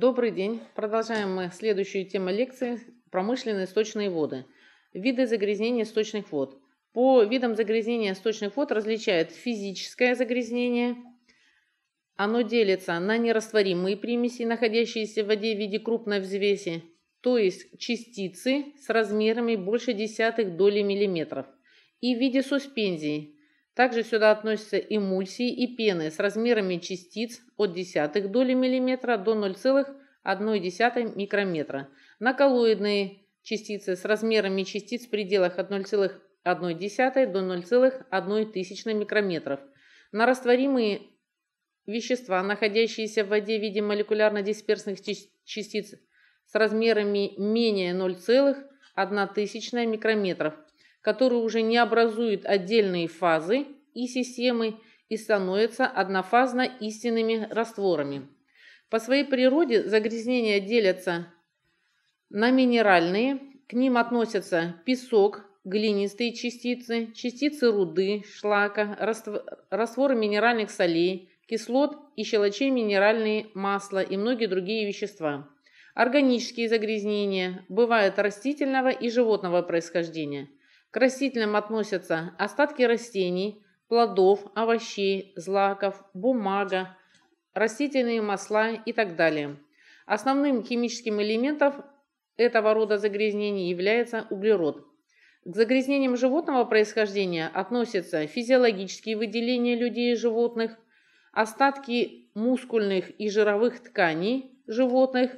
Добрый день. Продолжаем мы следующую тему лекции «Промышленные сточные воды. Виды загрязнения сточных вод». По видам загрязнения сточных вод различают физическое загрязнение. Оно делится на нерастворимые примеси, находящиеся в воде в виде крупной взвеси, то есть частицы с размерами больше десятых доли миллиметров, и в виде суспензии, также сюда относятся эмульсии и пены с размерами частиц от десятых доли миллиметра до 0,1 микрометра. На коллоидные частицы с размерами частиц в пределах от 0,1 до 0,1 микрометров. На растворимые вещества, находящиеся в воде в виде молекулярно-дисперсных частиц с размерами менее 0,1 микрометров, которые уже не образуют отдельные фазы и системы и становятся однофазно истинными растворами. По своей природе загрязнения делятся на минеральные, к ним относятся песок, глинистые частицы, частицы руды, шлака, растворы минеральных солей, кислот и щелочей минеральные масла и многие другие вещества. Органические загрязнения бывают растительного и животного происхождения. К растительным относятся остатки растений, плодов, овощей, злаков, бумага, растительные масла и так далее. Основным химическим элементом этого рода загрязнений является углерод. К загрязнениям животного происхождения относятся физиологические выделения людей и животных, остатки мускульных и жировых тканей животных,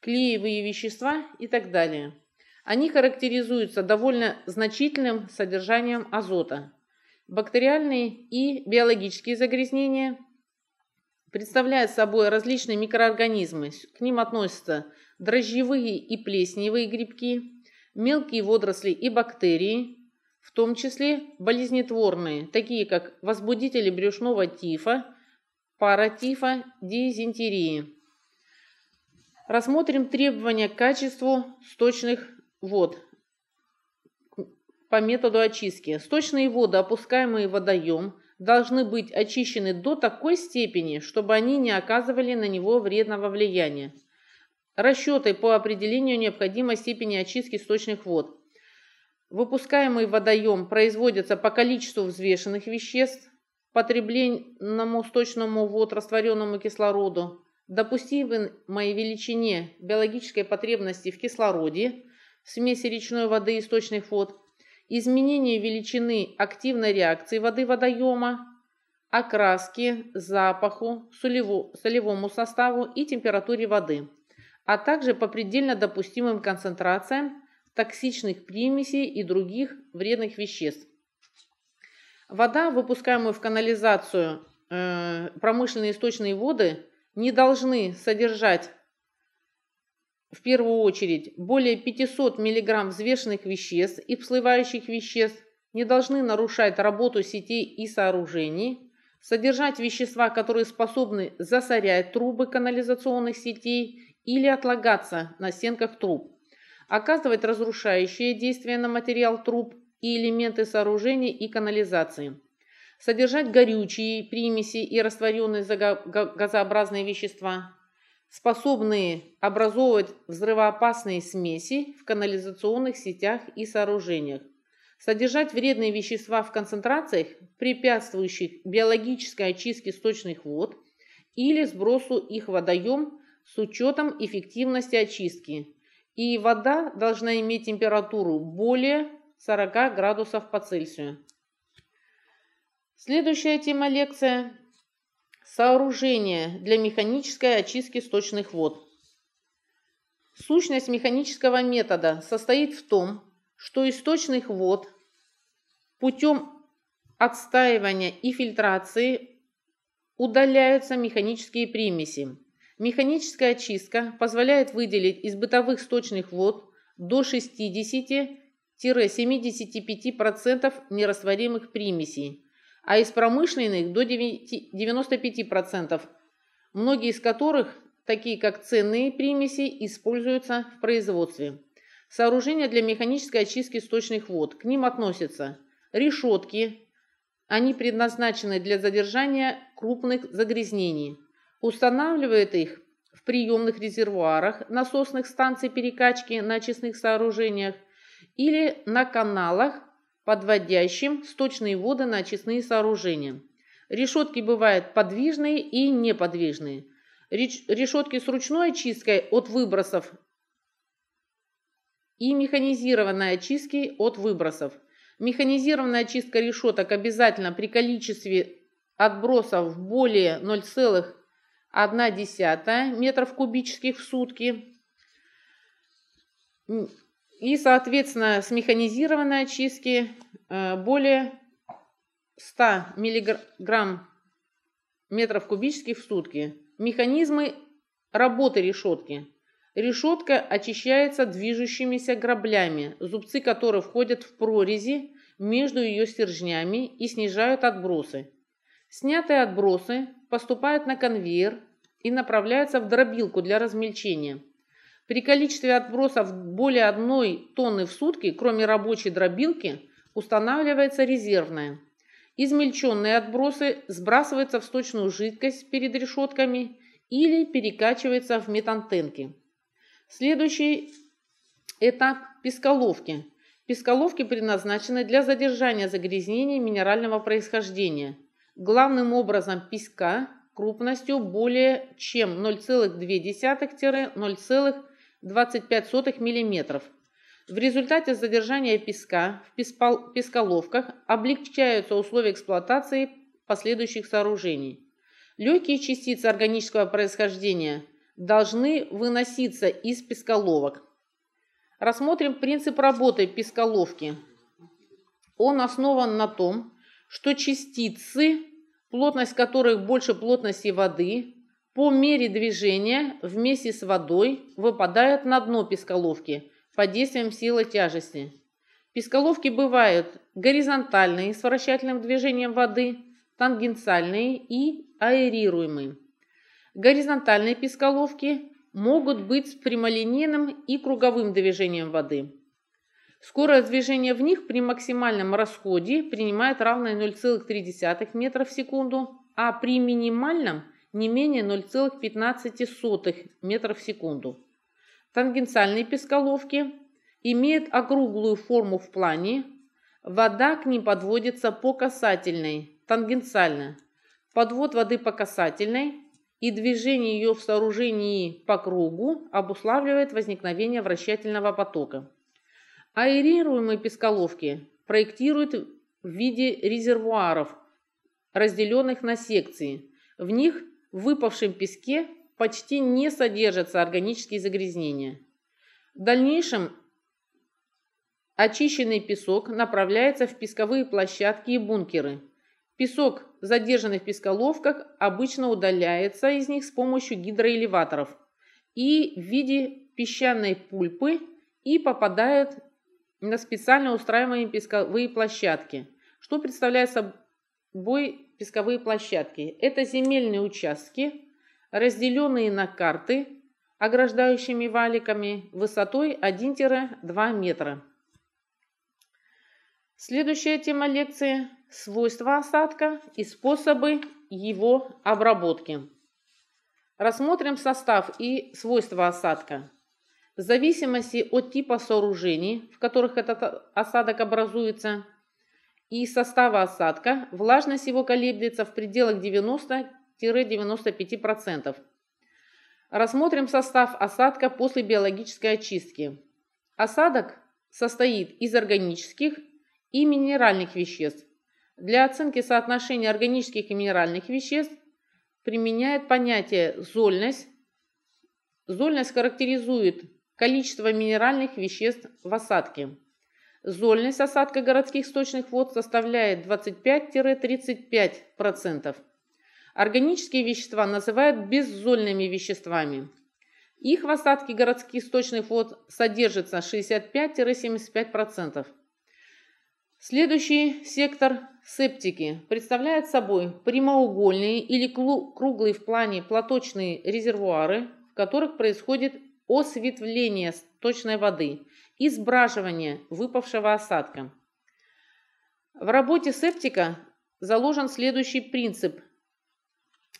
клеевые вещества и так далее. Они характеризуются довольно значительным содержанием азота – бактериальные и биологические загрязнения представляют собой различные микроорганизмы. К ним относятся дрожжевые и плесневые грибки, мелкие водоросли и бактерии, в том числе болезнетворные, такие как возбудители брюшного тифа, паратифа, дизентерии. Рассмотрим требования к качеству сточных вод по методу очистки. Сточные воды, опускаемые в водоем, должны быть очищены до такой степени, чтобы они не оказывали на него вредного влияния. Расчеты по определению необходимой степени очистки сточных вод. Выпускаемый водоем производится по количеству взвешенных веществ, потребленному сточному вод растворенному кислороду, допустимой величине биологической потребности в кислороде, в смеси речной воды и сточных вод – изменение величины активной реакции воды водоема, окраски, запаху, солевому составу и температуре воды, а также по предельно допустимым концентрациям токсичных примесей и других вредных веществ. Вода, выпускаемую в канализацию, э, промышленные источные воды не должны содержать в первую очередь, более 500 мг взвешенных веществ и всплывающих веществ не должны нарушать работу сетей и сооружений, содержать вещества, которые способны засорять трубы канализационных сетей или отлагаться на стенках труб, оказывать разрушающее действие на материал труб и элементы сооружений и канализации, содержать горючие примеси и растворенные газообразные вещества, способные образовывать взрывоопасные смеси в канализационных сетях и сооружениях, содержать вредные вещества в концентрациях, препятствующих биологической очистке сточных вод или сбросу их в водоем с учетом эффективности очистки. И вода должна иметь температуру более 40 градусов по Цельсию. Следующая тема лекция Сооружение для механической очистки сточных вод. Сущность механического метода состоит в том, что из сточных вод путем отстаивания и фильтрации удаляются механические примеси. Механическая очистка позволяет выделить из бытовых сточных вод до 60-75% нерастворимых примесей а из промышленных до 95%, многие из которых, такие как ценные примеси, используются в производстве. Сооружения для механической очистки сточных вод. К ним относятся решетки, они предназначены для задержания крупных загрязнений. Устанавливает их в приемных резервуарах, насосных станций перекачки на очистных сооружениях или на каналах подводящим сточные воды на очистные сооружения. Решетки бывают подвижные и неподвижные. Решетки с ручной очисткой от выбросов и механизированной очистки от выбросов. Механизированная очистка решеток обязательно при количестве отбросов более 0,1 метров кубических в сутки и, соответственно, с механизированной очистки э, более 100 миллиграмм метров кубических в сутки. Механизмы работы решетки. Решетка очищается движущимися граблями, зубцы которых входят в прорези между ее стержнями и снижают отбросы. Снятые отбросы поступают на конвейер и направляются в дробилку для размельчения – при количестве отбросов более одной тонны в сутки, кроме рабочей дробилки, устанавливается резервная. Измельченные отбросы сбрасываются в сточную жидкость перед решетками или перекачиваются в метантенки. Следующий этап – песколовки. Песколовки предназначены для задержания загрязнений минерального происхождения, главным образом песка крупностью более чем 0,2-0,3 25 мм. В результате задержания песка в песпол, песколовках облегчаются условия эксплуатации последующих сооружений. Легкие частицы органического происхождения должны выноситься из песколовок. Рассмотрим принцип работы песколовки. Он основан на том, что частицы, плотность которых больше плотности воды, по мере движения вместе с водой выпадают на дно песколовки под действием силы тяжести. Песколовки бывают горизонтальные с вращательным движением воды, тангенциальные и аэрируемые. Горизонтальные песколовки могут быть с прямолинейным и круговым движением воды. Скорость движения в них при максимальном расходе принимает равное 0,3 метра в секунду, а при минимальном – не менее 0,15 метров в секунду. Тангенциальные песколовки имеют округлую форму в плане, вода к ним подводится по касательной, тангенциально. Подвод воды по касательной и движение ее в сооружении по кругу обуславливает возникновение вращательного потока. Аэрируемые песколовки проектируют в виде резервуаров, разделенных на секции. В них в выпавшем песке почти не содержатся органические загрязнения. В дальнейшем очищенный песок направляется в песковые площадки и бункеры. Песок, задержанный в песколовках, обычно удаляется из них с помощью гидроэлеваторов и в виде песчаной пульпы и попадает на специально устраиваемые песковые площадки, что представляет собой песковые площадки. Это земельные участки, разделенные на карты, ограждающими валиками, высотой 1-2 метра. Следующая тема лекции – свойства осадка и способы его обработки. Рассмотрим состав и свойства осадка. В зависимости от типа сооружений, в которых этот осадок образуется – и из состава осадка, влажность его колеблется в пределах 90-95%. Рассмотрим состав осадка после биологической очистки. Осадок состоит из органических и минеральных веществ. Для оценки соотношения органических и минеральных веществ применяет понятие зольность. Зольность характеризует количество минеральных веществ в осадке. Зольность осадка городских сточных вод составляет 25-35%. Органические вещества называют беззольными веществами. Их в осадке городских сточных вод содержится 65-75%. Следующий сектор септики представляет собой прямоугольные или круглые в плане платочные резервуары, в которых происходит осветвление сточной воды – и сбраживание выпавшего осадка. В работе септика заложен следующий принцип.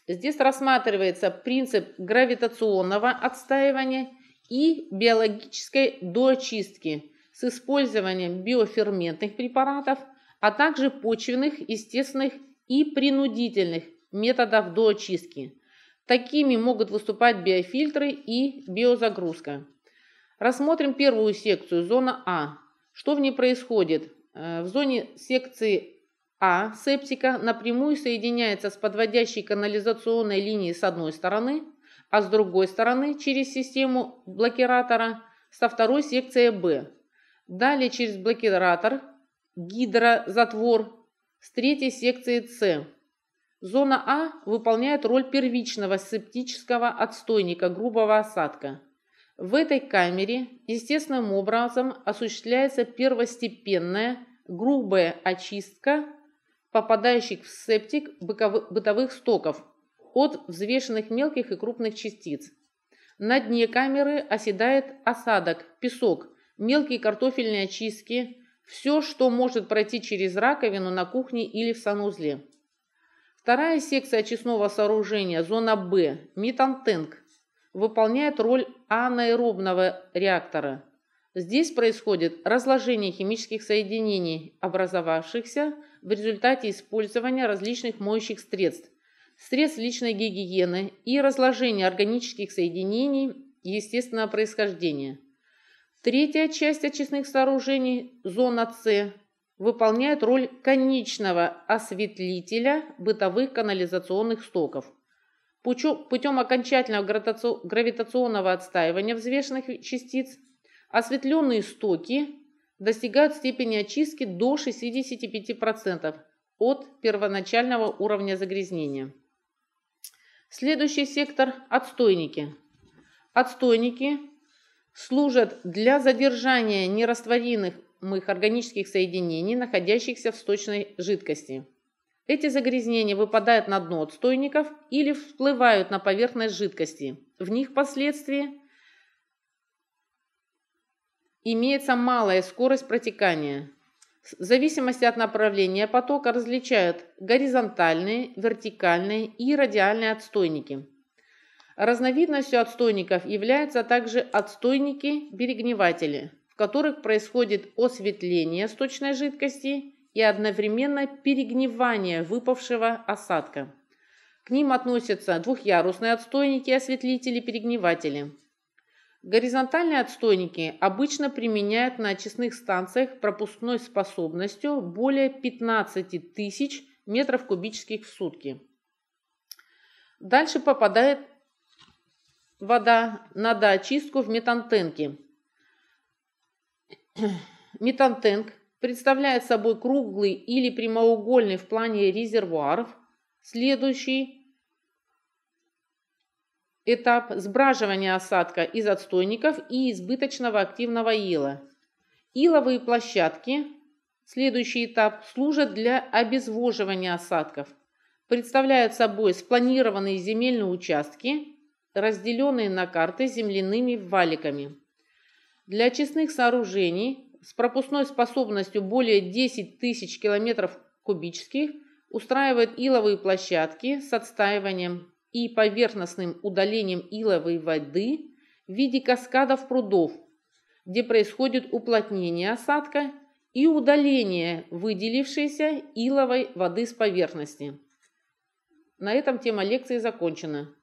Здесь рассматривается принцип гравитационного отстаивания и биологической доочистки с использованием биоферментных препаратов, а также почвенных, естественных и принудительных методов доочистки. Такими могут выступать биофильтры и биозагрузка. Рассмотрим первую секцию, зона А. Что в ней происходит? Э, в зоне секции А септика напрямую соединяется с подводящей канализационной линией с одной стороны, а с другой стороны через систему блокиратора со второй секцией Б. Далее через блокиратор, гидрозатвор с третьей секции С. Зона А выполняет роль первичного септического отстойника грубого осадка – в этой камере естественным образом осуществляется первостепенная грубая очистка попадающих в септик бытовых стоков от взвешенных мелких и крупных частиц. На дне камеры оседает осадок, песок, мелкие картофельные очистки, все, что может пройти через раковину на кухне или в санузле. Вторая секция очистного сооружения, зона Б, метантенг, выполняет роль анаэробного реактора. Здесь происходит разложение химических соединений, образовавшихся в результате использования различных моющих средств, средств личной гигиены и разложение органических соединений естественного происхождения. Третья часть очистных сооружений, зона С, выполняет роль конечного осветлителя бытовых канализационных стоков путем окончательного гравитационного отстаивания взвешенных частиц, осветленные стоки достигают степени очистки до 65% от первоначального уровня загрязнения. Следующий сектор – отстойники. Отстойники служат для задержания нерастворимых органических соединений, находящихся в сточной жидкости – эти загрязнения выпадают на дно отстойников или всплывают на поверхность жидкости. В них впоследствии имеется малая скорость протекания. В зависимости от направления потока различают горизонтальные, вертикальные и радиальные отстойники. Разновидностью отстойников являются также отстойники-перегниватели, в которых происходит осветление сточной жидкости и одновременно перегнивание выпавшего осадка. К ним относятся двухъярусные отстойники, осветлители, перегниватели. Горизонтальные отстойники обычно применяют на очистных станциях пропускной способностью более 15 тысяч метров кубических в сутки. Дальше попадает вода на доочистку в метантенке. Метантенк представляет собой круглый или прямоугольный в плане резервуаров. Следующий этап – сбраживания осадка из отстойников и избыточного активного ила. Иловые площадки, следующий этап, служат для обезвоживания осадков. Представляют собой спланированные земельные участки, разделенные на карты земляными валиками. Для очистных сооружений с пропускной способностью более 10 тысяч километров кубических устраивает иловые площадки с отстаиванием и поверхностным удалением иловой воды в виде каскадов прудов, где происходит уплотнение осадка и удаление выделившейся иловой воды с поверхности. На этом тема лекции закончена.